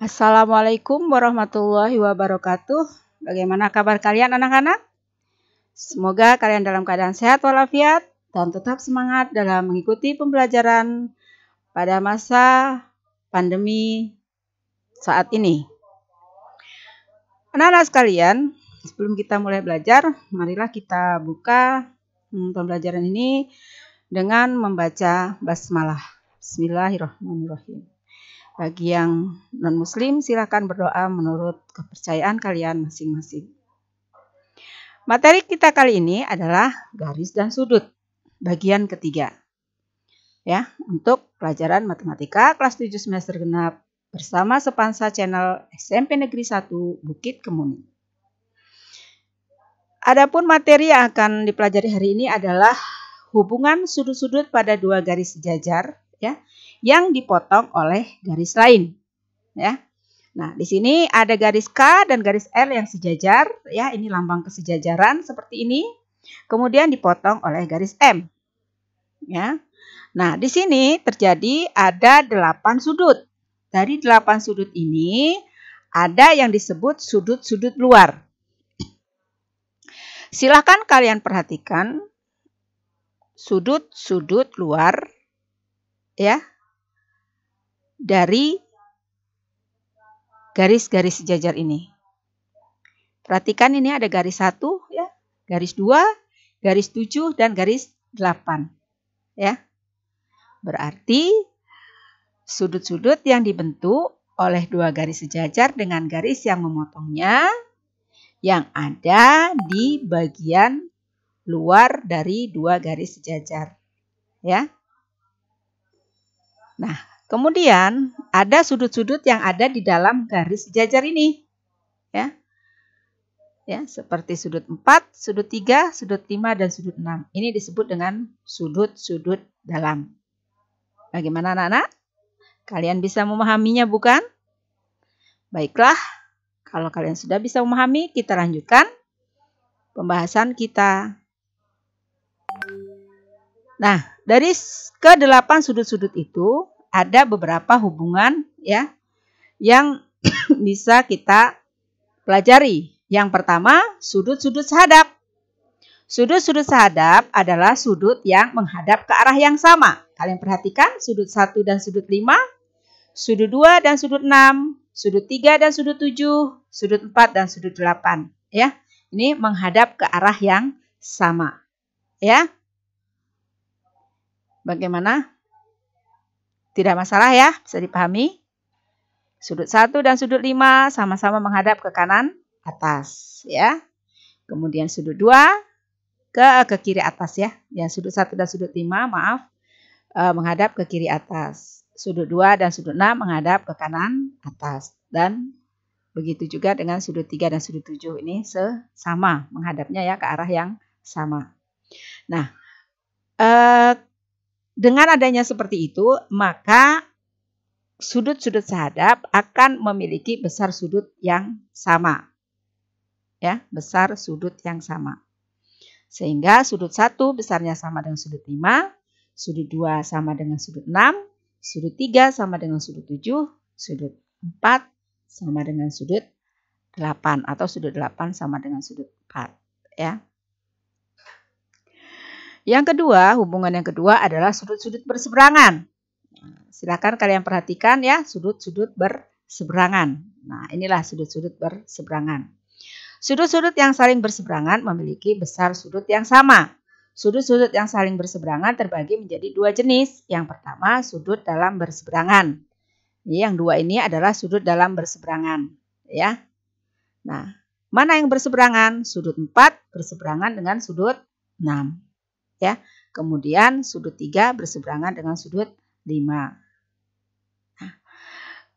Assalamualaikum warahmatullahi wabarakatuh. Bagaimana kabar kalian anak-anak? Semoga kalian dalam keadaan sehat walafiat dan tetap semangat dalam mengikuti pembelajaran pada masa pandemi saat ini. Anak-anak sekalian, sebelum kita mulai belajar, marilah kita buka hmm, pembelajaran ini dengan membaca basmalah. Bismillahirrahmanirrahim. Bagi yang non-muslim, silahkan berdoa menurut kepercayaan kalian masing-masing. Materi kita kali ini adalah garis dan sudut, bagian ketiga. Ya, untuk pelajaran matematika kelas 7 semester genap bersama Sepansa Channel SMP Negeri 1 Bukit Kemuning. Adapun materi yang akan dipelajari hari ini adalah hubungan sudut-sudut pada dua garis sejajar, ya yang dipotong oleh garis lain. Ya. Nah, di sini ada garis K dan garis L yang sejajar, ya, ini lambang kesejajaran seperti ini. Kemudian dipotong oleh garis M. Ya. Nah, di sini terjadi ada 8 sudut. Dari 8 sudut ini ada yang disebut sudut-sudut luar. Silahkan kalian perhatikan sudut-sudut luar ya dari garis-garis sejajar ini. Perhatikan ini ada garis 1 ya, garis 2, garis 7 dan garis 8 ya. Berarti sudut-sudut yang dibentuk oleh dua garis sejajar dengan garis yang memotongnya yang ada di bagian luar dari dua garis sejajar ya. Nah, Kemudian ada sudut-sudut yang ada di dalam garis jajar ini. Ya. Ya, seperti sudut 4, sudut 3, sudut 5 dan sudut 6. Ini disebut dengan sudut-sudut dalam. Bagaimana anak-anak? Kalian bisa memahaminya bukan? Baiklah, kalau kalian sudah bisa memahami, kita lanjutkan pembahasan kita. Nah, dari ke-8 sudut-sudut itu ada beberapa hubungan ya yang bisa kita pelajari. Yang pertama, sudut-sudut sehadap. Sudut-sudut sehadap adalah sudut yang menghadap ke arah yang sama. Kalian perhatikan sudut 1 dan sudut 5, sudut 2 dan sudut 6, sudut 3 dan sudut 7, sudut 4 dan sudut 8, ya. Ini menghadap ke arah yang sama. Ya. Bagaimana? Tidak masalah ya, bisa dipahami. Sudut 1 dan sudut 5 sama-sama menghadap ke kanan atas ya. Kemudian sudut 2 ke ke kiri atas ya. Yang sudut 1 dan sudut 5 maaf eh, menghadap ke kiri atas. Sudut 2 dan sudut 6 menghadap ke kanan atas dan begitu juga dengan sudut 3 dan sudut 7 ini sama menghadapnya ya ke arah yang sama. Nah, eh dengan adanya seperti itu, maka sudut-sudut sehadap akan memiliki besar sudut yang sama. Ya, besar sudut yang sama. Sehingga sudut 1 besarnya sama dengan sudut 5, sudut 2 sama dengan sudut 6, sudut 3 sama dengan sudut 7, sudut 4 sama dengan sudut 8 atau sudut 8 sama dengan sudut 4 ya. Yang kedua, hubungan yang kedua adalah sudut-sudut berseberangan. Nah, silakan kalian perhatikan ya, sudut-sudut berseberangan. Nah, inilah sudut-sudut berseberangan. Sudut-sudut yang saling berseberangan memiliki besar sudut yang sama. Sudut-sudut yang saling berseberangan terbagi menjadi dua jenis. Yang pertama, sudut dalam berseberangan. Yang dua ini adalah sudut dalam berseberangan, ya. Nah, mana yang berseberangan? Sudut 4 berseberangan dengan sudut 6 ya. Kemudian sudut 3 berseberangan dengan sudut 5. Nah,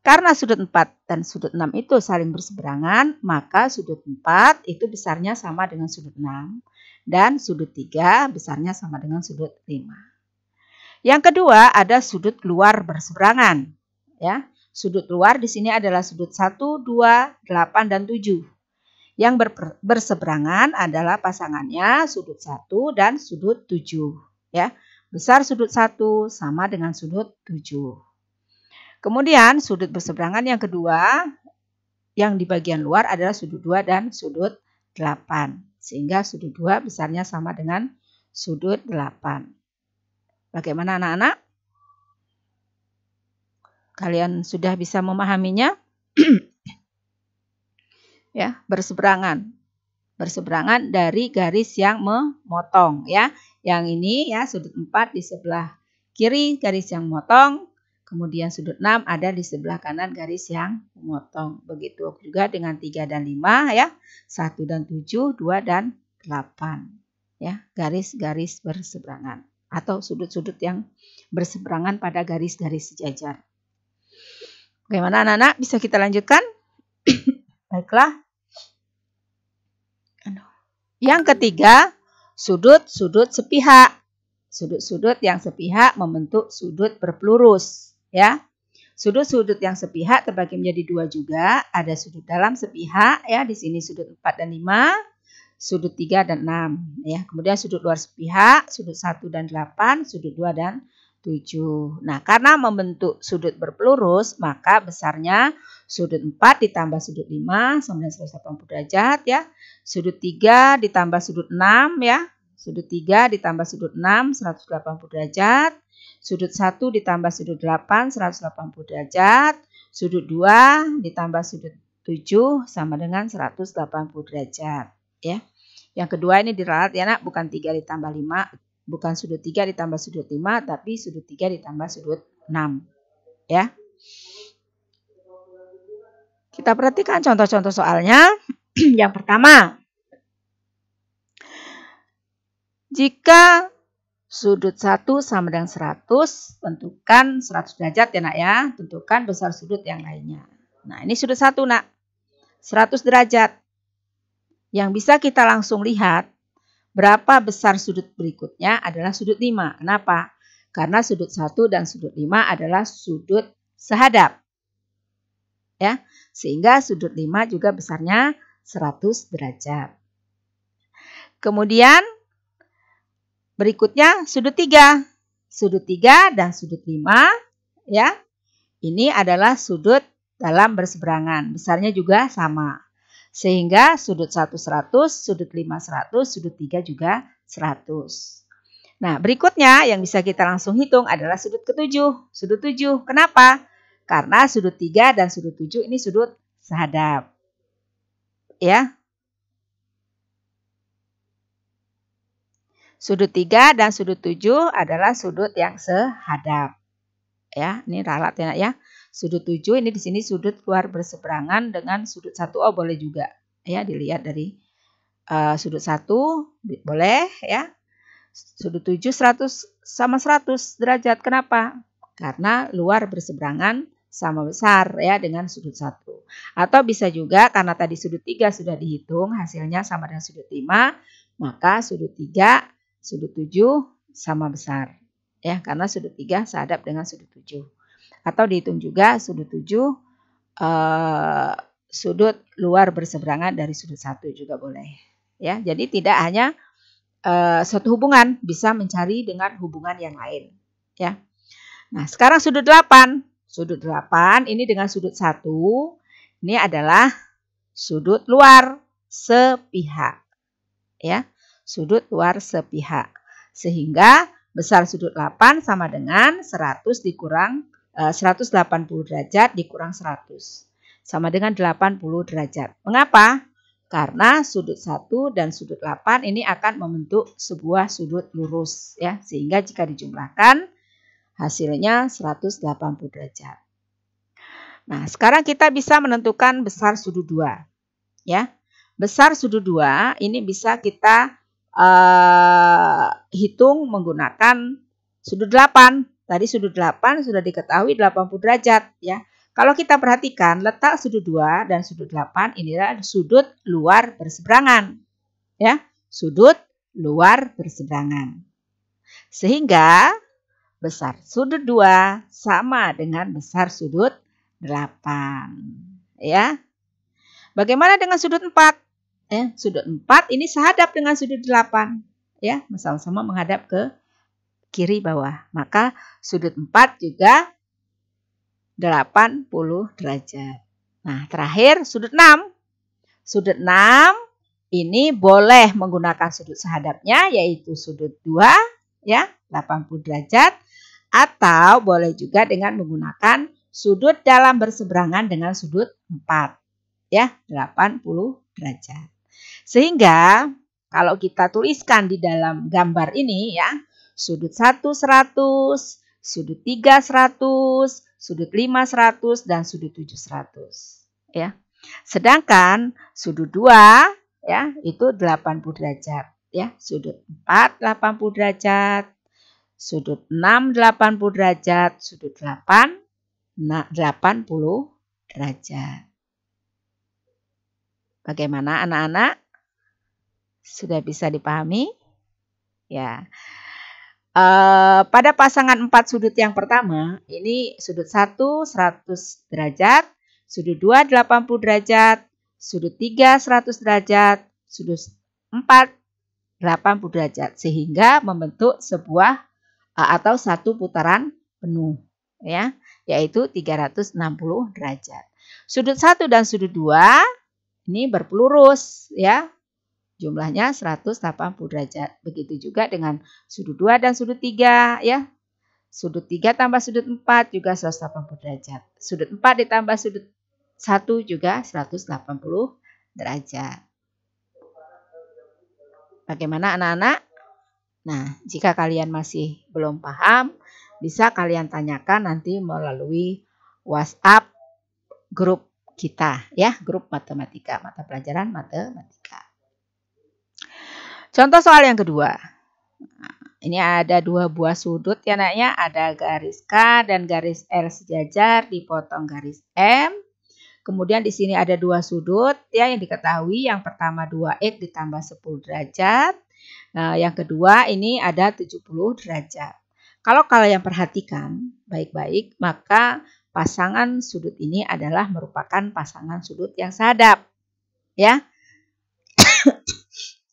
karena sudut 4 dan sudut 6 itu saling berseberangan, maka sudut 4 itu besarnya sama dengan sudut 6 dan sudut 3 besarnya sama dengan sudut 5. Yang kedua ada sudut luar berseberangan, ya. Sudut luar di sini adalah sudut 1, 2, 8 dan 7. Yang ber, berseberangan adalah pasangannya sudut 1 dan sudut 7. Ya. Besar sudut 1 sama dengan sudut 7. Kemudian sudut berseberangan yang kedua yang di bagian luar adalah sudut 2 dan sudut 8. Sehingga sudut 2 besarnya sama dengan sudut 8. Bagaimana anak-anak? Kalian sudah bisa memahaminya? ya, berseberangan. Berseberangan dari garis yang memotong ya. Yang ini ya sudut 4 di sebelah kiri garis yang memotong. kemudian sudut 6 ada di sebelah kanan garis yang memotong. Begitu juga dengan 3 dan 5 ya. 1 dan 7, 2 dan 8. Ya, garis-garis berseberangan atau sudut-sudut yang berseberangan pada garis-garis sejajar. Bagaimana anak-anak bisa kita lanjutkan? Baiklah, yang ketiga, sudut-sudut sepihak. Sudut-sudut yang sepihak membentuk sudut berpelurus, ya. Sudut-sudut yang sepihak terbagi menjadi dua juga, ada sudut dalam sepihak ya, di sini sudut 4 dan 5 sudut 3 dan 6 ya. Kemudian sudut luar sepihak, sudut 1 dan 8, sudut 2 dan 7. Nah, karena membentuk sudut berpelurus, maka besarnya sudut 4 ditambah sudut 5 sama dengan 180 derajat ya. Sudut 3 ditambah sudut 6 ya. Sudut 3 ditambah sudut 6 180 derajat. Sudut 1 ditambah sudut 8 180 derajat. Sudut 2 ditambah sudut 7 sama dengan 180 derajat ya. Yang kedua ini diralat ya nak, bukan 3 ditambah 5, bukan sudut 3 ditambah sudut 5 tapi sudut 3 ditambah sudut 6 ya kita perhatikan contoh-contoh soalnya yang pertama jika sudut 1 sama dengan 100 tentukan 100 derajat ya nak ya tentukan besar sudut yang lainnya nah ini sudut 1 nak 100 derajat yang bisa kita langsung lihat Berapa besar sudut berikutnya adalah sudut 5. Kenapa? Karena sudut 1 dan sudut 5 adalah sudut sehadap. Ya, sehingga sudut 5 juga besarnya 100 derajat. Kemudian berikutnya sudut 3. Sudut 3 dan sudut 5 ya. Ini adalah sudut dalam berseberangan. Besarnya juga sama. Sehingga sudut 1 100, sudut 5 100, sudut 3 juga 100. Nah, berikutnya yang bisa kita langsung hitung adalah sudut ke-7. Sudut 7. Kenapa? Karena sudut 3 dan sudut 7 ini sudut sehadap. Ya. Sudut 3 dan sudut 7 adalah sudut yang sehadap. Ya, ini ralat ya, ya sudut 7 ini di sini sudut keluar berseberangan dengan sudut 1 oh boleh juga ya dilihat dari uh, sudut 1 boleh ya sudut 7 100 sama 100 derajat kenapa karena luar berseberangan sama besar ya dengan sudut 1 atau bisa juga karena tadi sudut 3 sudah dihitung hasilnya sama dengan sudut 5 maka sudut 3 sudut 7 sama besar ya karena sudut 3 sadap dengan sudut 7 atau dihitung juga sudut 7 eh, sudut luar berseberangan dari sudut satu juga boleh ya jadi tidak hanya eh, suatu hubungan bisa mencari dengan hubungan yang lain ya nah sekarang sudut 8 sudut 8 ini dengan sudut satu ini adalah sudut luar sepihak ya sudut luar sepihak sehingga besar sudut 8 sama dengan 100 dikurang 180 eh, derajat dikurang 100 sama dengan 80 derajat. Mengapa? Karena sudut 1 dan sudut 8 ini akan membentuk sebuah sudut lurus ya, sehingga jika dijumlahkan hasilnya 180 derajat. Nah, sekarang kita bisa menentukan besar sudut 2 ya. Besar sudut 2 ini bisa kita uh, hitung menggunakan sudut 8 Tadi sudut 8 sudah diketahui 80 derajat ya. Kalau kita perhatikan letak sudut 2 dan sudut 8 inilah sudut luar berseberangan. Ya, sudut luar berseberangan. Sehingga besar sudut 2 sama dengan besar sudut 8. Ya. Bagaimana dengan sudut 4? Ya, eh, sudut 4 ini sehadap dengan sudut 8. Ya, sama-sama menghadap ke kiri bawah. Maka sudut 4 juga 80 derajat. Nah, terakhir sudut 6. Sudut 6 ini boleh menggunakan sudut sehadapnya yaitu sudut 2 ya, 80 derajat atau boleh juga dengan menggunakan sudut dalam berseberangan dengan sudut 4 ya, 80 derajat. Sehingga kalau kita tuliskan di dalam gambar ini ya, sudut 1 100, sudut 3 100, sudut 5 100 dan sudut 7 100 ya. Sedangkan sudut 2 ya itu 80 derajat ya, sudut 4 80 derajat, sudut 6 80 derajat, sudut 8 80 derajat. Bagaimana anak-anak? Sudah bisa dipahami? Ya. Uh, pada pasangan empat sudut yang pertama, ini sudut 1 100 derajat, sudut 2 80 derajat, sudut 3 100 derajat, sudut 4 80 derajat sehingga membentuk sebuah uh, atau satu putaran penuh ya, yaitu 360 derajat. Sudut 1 dan sudut 2 ini berpelurus ya, Jumlahnya 180 derajat. Begitu juga dengan sudut 2 dan sudut 3 ya. Sudut 3 tambah sudut 4 juga 180 derajat. Sudut 4 ditambah sudut 1 juga 180 derajat. Bagaimana anak-anak? Nah, jika kalian masih belum paham, bisa kalian tanyakan nanti melalui WhatsApp grup kita ya, grup matematika, mata pelajaran matematika. Contoh soal yang kedua. Ini ada dua buah sudut ya naknya, ada garis K dan garis L sejajar dipotong garis M. Kemudian di sini ada dua sudut ya yang diketahui yang pertama 2x ditambah 10 derajat. Nah, yang kedua ini ada 70 derajat. Kalau yang perhatikan baik-baik maka pasangan sudut ini adalah merupakan pasangan sudut yang sadap. Ya.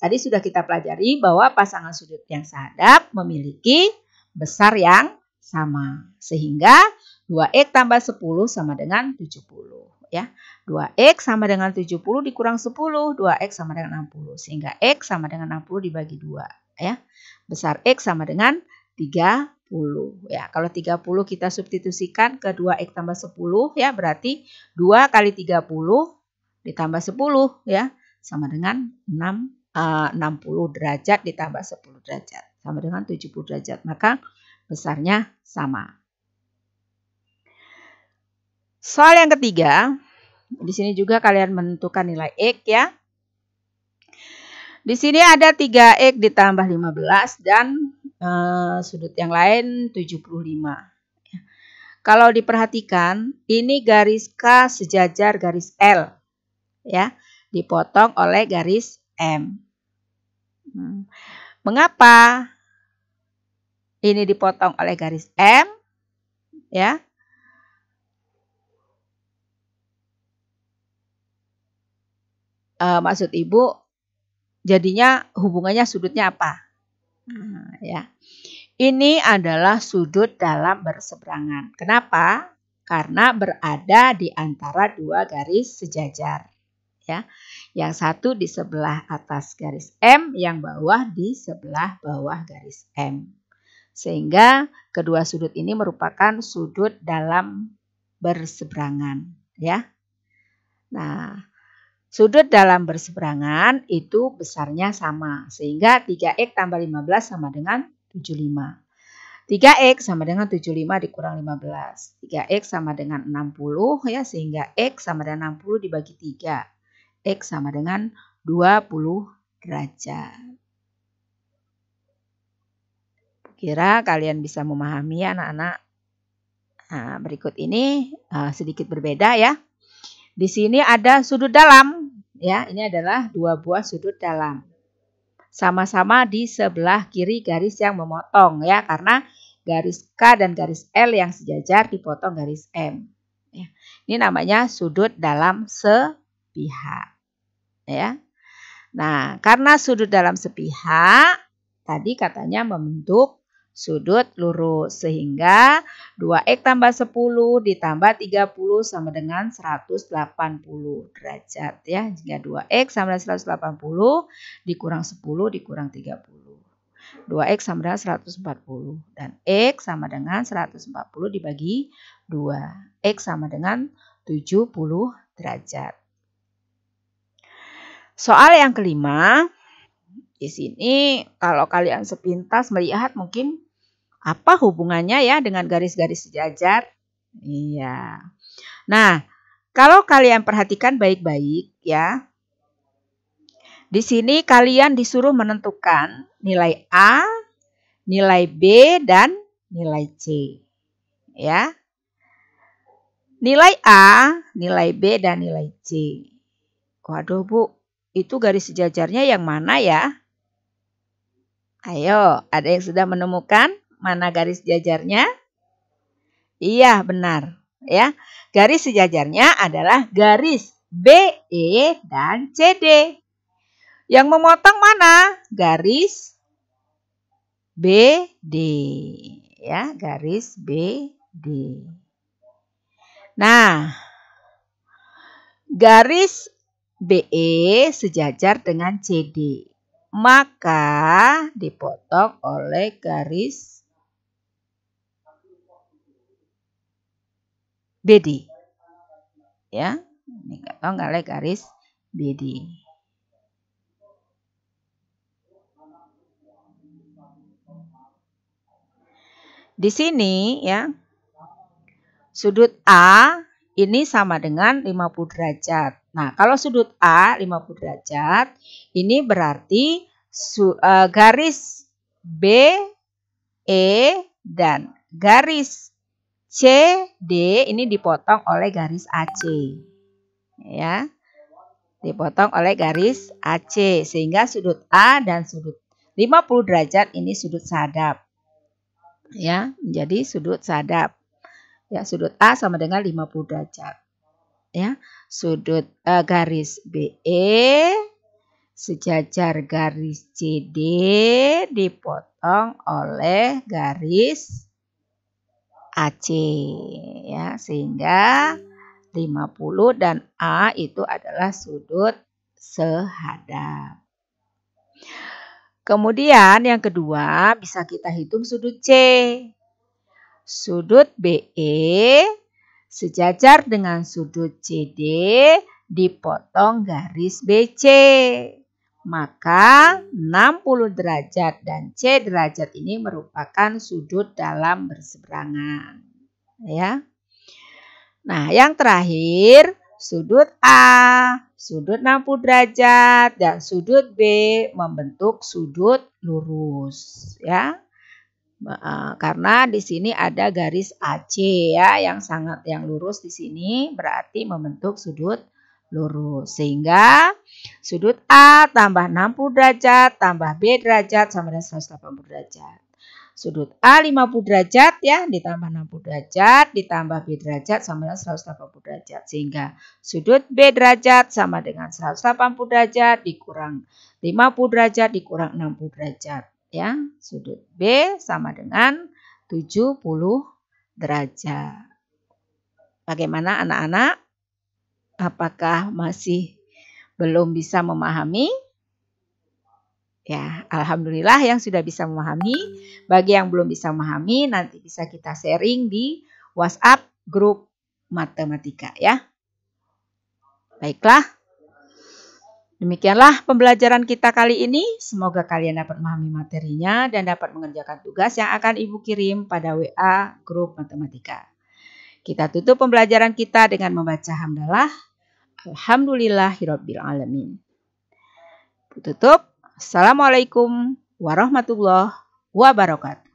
Tadi sudah kita pelajari bahwa pasangan sudut yang sadap memiliki besar yang sama. Sehingga 2X tambah 10 sama dengan 70. Ya. 2X sama dengan 70 dikurang 10, 2X sama dengan 60. Sehingga X sama dengan 60 dibagi 2. Ya. Besar X sama dengan 30. Ya, kalau 30 kita substitusikan ke 2X tambah 10 ya berarti 2 kali 30 ditambah 10 ya sama dengan 60. 60 eh, derajat ditambah 10 derajat sama dengan 70 derajat maka besarnya sama. Soal yang ketiga, di sini juga kalian menentukan nilai x ya. Di sini ada 3x ditambah 15 dan eh, sudut yang lain 75. Kalau diperhatikan, ini garis K sejajar garis L ya, dipotong oleh garis M. Hmm. Mengapa ini dipotong oleh garis M? Ya. E, maksud Ibu jadinya hubungannya sudutnya apa? Hmm, ya. Ini adalah sudut dalam berseberangan. Kenapa? Karena berada di antara dua garis sejajar ya. Yang satu di sebelah atas garis M, yang bawah di sebelah bawah garis M. Sehingga kedua sudut ini merupakan sudut dalam berseberangan, ya. Nah, Sudut dalam berseberangan itu besarnya sama, sehingga 3x tambah 15 sama dengan 75. 3x sama dengan 75 dikurang 15. 3x sama dengan 60 ya, sehingga x sama dengan 60 dibagi 3. X sama dengan 20 derajat. Kira kalian bisa memahami anak anak-anak. Nah, berikut ini uh, sedikit berbeda ya. Di sini ada sudut dalam ya. Ini adalah dua buah sudut dalam. Sama-sama di sebelah kiri garis yang memotong ya karena garis K dan garis L yang sejajar dipotong garis M. Ya. Ini namanya sudut dalam se pihak. Ya. Nah, karena sudut dalam sepihak tadi katanya membentuk sudut lurus sehingga 2x tambah 10 ditambah 30 sama dengan 180 derajat ya. Jika 2x sama dengan 180 dikurang 10 dikurang 30. 2x sama dengan 140 dan x sama dengan 140 dibagi 2. x sama dengan 70 derajat. Soal yang kelima, di sini kalau kalian sepintas melihat mungkin apa hubungannya ya dengan garis-garis sejajar? Iya. Nah, kalau kalian perhatikan baik-baik ya. Di sini kalian disuruh menentukan nilai A, nilai B dan nilai C. Ya. Nilai A, nilai B dan nilai C. Waduh, Bu, itu garis sejajarnya yang mana ya? Ayo, ada yang sudah menemukan mana garis sejajarnya? Iya, benar. Ya, garis sejajarnya adalah garis BE dan CD. Yang memotong mana? Garis BD. Ya, garis BD. Nah, garis BE sejajar dengan CD. Maka dipotong oleh garis BD. Ya, ini oleh garis BD. Di sini ya, sudut A ini sama dengan 50 derajat. Nah, kalau sudut A 50 derajat, ini berarti su, uh, garis B, E, dan garis C, D ini dipotong oleh garis AC. Ya, dipotong oleh garis AC sehingga sudut A dan sudut 50 derajat ini sudut sadap. Ya, menjadi sudut sadap ya sudut A sama dengan 50 derajat ya sudut uh, garis BE sejajar garis CD dipotong oleh garis AC ya sehingga 50 dan A itu adalah sudut sehadap. Kemudian yang kedua bisa kita hitung sudut C Sudut BE sejajar dengan sudut CD dipotong garis BC. Maka 60 derajat dan C derajat ini merupakan sudut dalam berseberangan. Ya. Nah, yang terakhir sudut A, sudut 60 derajat dan sudut B membentuk sudut lurus, ya karena di sini ada garis AC ya yang sangat yang lurus di sini berarti membentuk sudut lurus sehingga sudut A tambah 60 derajat tambah B derajat sama dengan 180 derajat sudut A 50 derajat ya ditambah 60 derajat ditambah B derajat sama dengan 180 derajat sehingga sudut B derajat sama dengan 180 derajat dikurang 50 derajat dikurang 60 derajat ya. Sudut B sama dengan 70 derajat. Bagaimana anak-anak? Apakah masih belum bisa memahami? Ya, alhamdulillah yang sudah bisa memahami. Bagi yang belum bisa memahami nanti bisa kita sharing di WhatsApp grup matematika ya. Baiklah. Demikianlah pembelajaran kita kali ini. Semoga kalian dapat memahami materinya dan dapat mengerjakan tugas yang akan Ibu kirim pada WA grup matematika. Kita tutup pembelajaran kita dengan membaca hamdalah. Alhamdulillahirabbil alamin. Tutup. Assalamualaikum warahmatullahi wabarakatuh.